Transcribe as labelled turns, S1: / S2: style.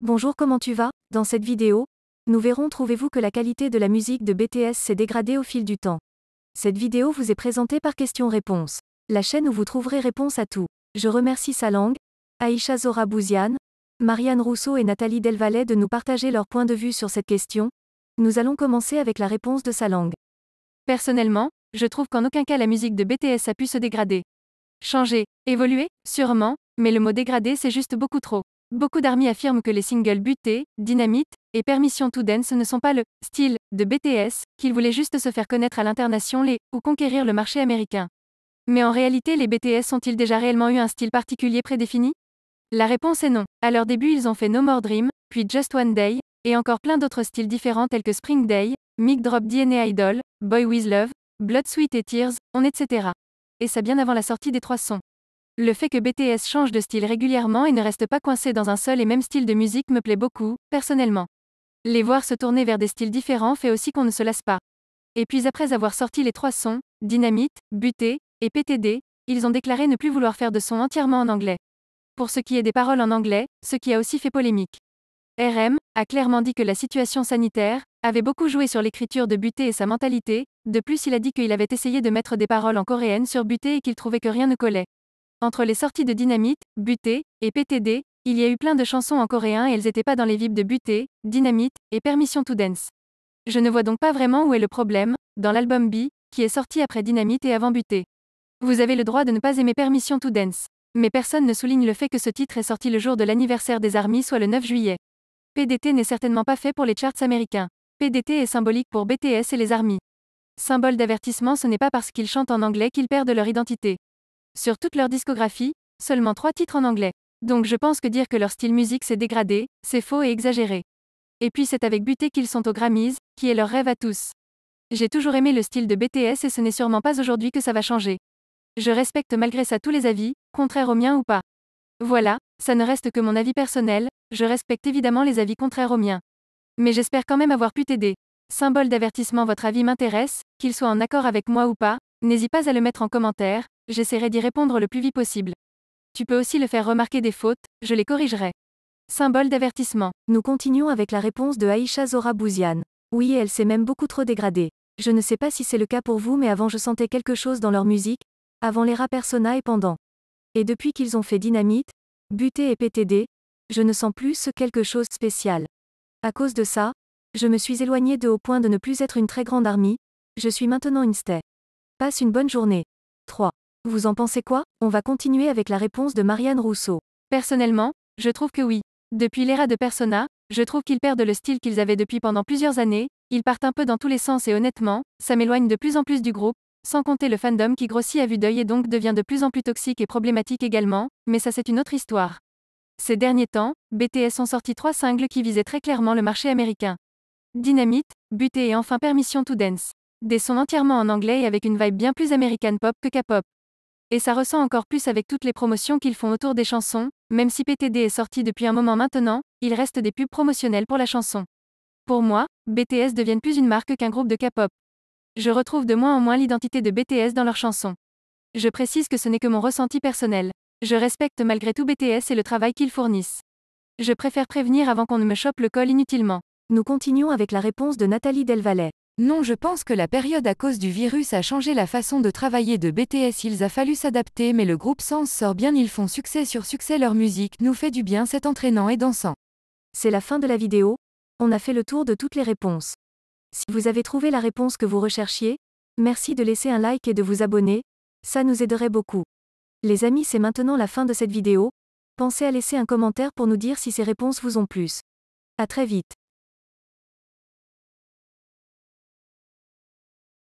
S1: Bonjour comment tu vas Dans cette vidéo, nous verrons trouvez-vous que la qualité de la musique de BTS s'est dégradée au fil du temps. Cette vidéo vous est présentée par question réponses La chaîne où vous trouverez réponse à tout. Je remercie Salang, Aïcha Zora Bouziane, Marianne Rousseau et Nathalie Delvalet de nous partager leur point de vue sur cette question. Nous allons commencer avec la réponse de Salang. Personnellement, je trouve qu'en aucun cas la musique de BTS a pu se dégrader. Changer, évoluer, sûrement, mais le mot dégrader c'est juste beaucoup trop. Beaucoup d'armies affirment que les singles Buté, Dynamite et Permission to Dance ne sont pas le style de BTS, qu'ils voulaient juste se faire connaître à l'international les, ou conquérir le marché américain. Mais en réalité, les BTS ont-ils déjà réellement eu un style particulier prédéfini La réponse est non. À leur début, ils ont fait No More Dream, puis Just One Day, et encore plein d'autres styles différents tels que Spring Day, Mic Drop DNA Idol, Boy With Love, Blood Sweet et Tears, On etc. Et ça bien avant la sortie des trois sons. Le fait que BTS change de style régulièrement et ne reste pas coincé dans un seul et même style de musique me plaît beaucoup, personnellement. Les voir se tourner vers des styles différents fait aussi qu'on ne se lasse pas. Et puis après avoir sorti les trois sons, Dynamite, Buté et PTD, ils ont déclaré ne plus vouloir faire de sons entièrement en anglais. Pour ce qui est des paroles en anglais, ce qui a aussi fait polémique. RM a clairement dit que la situation sanitaire avait beaucoup joué sur l'écriture de Buté et sa mentalité, de plus il a dit qu'il avait essayé de mettre des paroles en coréenne sur Buté et qu'il trouvait que rien ne collait. Entre les sorties de Dynamite, Buté et PTD, il y a eu plein de chansons en coréen et elles n'étaient pas dans les vibes de Buté, Dynamite et Permission to Dance. Je ne vois donc pas vraiment où est le problème, dans l'album B, qui est sorti après Dynamite et avant Buté. Vous avez le droit de ne pas aimer Permission to Dance. Mais personne ne souligne le fait que ce titre est sorti le jour de l'anniversaire des armées, soit le 9 juillet. PDT n'est certainement pas fait pour les charts américains. PDT est symbolique pour BTS et les armées. Symbole d'avertissement, ce n'est pas parce qu'ils chantent en anglais qu'ils perdent leur identité. Sur toute leur discographie, seulement trois titres en anglais. Donc je pense que dire que leur style musique s'est dégradé, c'est faux et exagéré. Et puis c'est avec Buté qu'ils sont aux Grammys, qui est leur rêve à tous. J'ai toujours aimé le style de BTS et ce n'est sûrement pas aujourd'hui que ça va changer. Je respecte malgré ça tous les avis, contraires aux miens ou pas. Voilà, ça ne reste que mon avis personnel, je respecte évidemment les avis contraires aux miens. Mais j'espère quand même avoir pu t'aider. Symbole d'avertissement, votre avis m'intéresse, qu'il soit en accord avec moi ou pas, n'hésite pas à le mettre en commentaire, j'essaierai d'y répondre le plus vite possible. Tu peux aussi le faire remarquer des fautes, je les corrigerai. Symbole d'avertissement. Nous continuons avec la réponse de Aïcha Zora Bouziane. Oui, elle s'est même beaucoup trop dégradée. Je ne sais pas si c'est le cas pour vous, mais avant je sentais quelque chose dans leur musique, avant les Persona et pendant. Et depuis qu'ils ont fait Dynamite, Buté et PTD, je ne sens plus ce quelque chose spécial. À cause de ça, je me suis éloignée de au point de ne plus être une très grande armée, je suis maintenant une stay. Passe une bonne journée. 3. Vous en pensez quoi On va continuer avec la réponse de Marianne Rousseau. Personnellement, je trouve que oui. Depuis l'ère de Persona, je trouve qu'ils perdent le style qu'ils avaient depuis pendant plusieurs années, ils partent un peu dans tous les sens et honnêtement, ça m'éloigne de plus en plus du groupe, sans compter le fandom qui grossit à vue d'œil et donc devient de plus en plus toxique et problématique également, mais ça c'est une autre histoire. Ces derniers temps, BTS ont sorti trois singles qui visaient très clairement le marché américain. Dynamite, Buté et enfin Permission to Dance. Des sons entièrement en anglais et avec une vibe bien plus américaine pop que K-pop et ça ressent encore plus avec toutes les promotions qu'ils font autour des chansons, même si PTD est sorti depuis un moment maintenant, il reste des pubs promotionnelles pour la chanson. Pour moi, BTS deviennent plus une marque qu'un groupe de K-pop. Je retrouve de moins en moins l'identité de BTS dans leurs chansons. Je précise que ce n'est que mon ressenti personnel. Je respecte malgré tout BTS et le travail qu'ils fournissent. Je préfère prévenir avant qu'on ne me chope le col inutilement. Nous continuons avec la réponse de Nathalie Delvalet. Non, je pense que la période à cause du virus a changé la façon de travailler de BTS. Il a fallu s'adapter, mais le groupe Sens sort bien. Ils font succès sur succès. Leur musique nous fait du bien, c'est entraînant et dansant. C'est la fin de la vidéo. On a fait le tour de toutes les réponses. Si vous avez trouvé la réponse que vous recherchiez, merci de laisser un like et de vous abonner. Ça nous aiderait beaucoup. Les amis, c'est maintenant la fin de cette vidéo. Pensez à laisser un commentaire pour nous dire si ces réponses vous ont plu. À très vite.